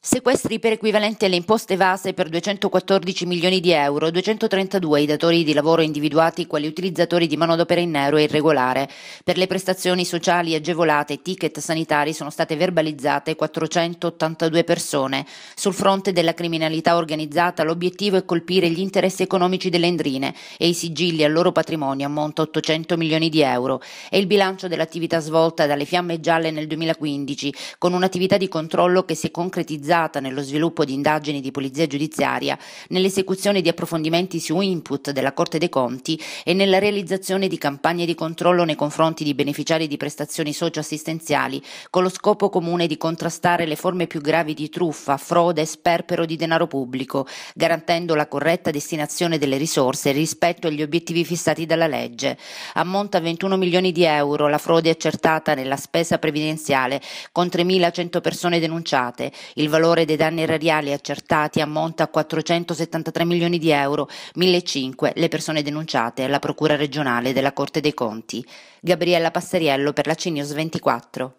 Sequestri per equivalente alle imposte evase per 214 milioni di euro, 232 i datori di lavoro individuati quali utilizzatori di manodopera in nero e irregolare. Per le prestazioni sociali agevolate e ticket sanitari sono state verbalizzate 482 persone. Sul fronte della criminalità organizzata l'obiettivo è colpire gli interessi economici delle endrine e i sigilli al loro patrimonio ammonta 800 milioni di euro. È il bilancio dell'attività svolta dalle fiamme gialle nel 2015 con un'attività di controllo che si è concretizzata utilizzata nello sviluppo di indagini di polizia giudiziaria, nell'esecuzione di approfondimenti su input della Corte dei Conti e nella realizzazione di campagne di controllo nei confronti di beneficiari di prestazioni socioassistenziali, con lo scopo comune di contrastare le forme più gravi di truffa, frode e sperpero di denaro pubblico, garantendo la corretta destinazione delle risorse rispetto agli obiettivi fissati dalla legge. Ammonta a 21 milioni di euro la frode accertata nella spesa previdenziale con 3.100 persone denunciate. Il valore dei danni erariali accertati ammonta a 473 milioni di euro, 1.005 le persone denunciate alla Procura regionale della Corte dei Conti. Gabriella Passariello per la CNews 24.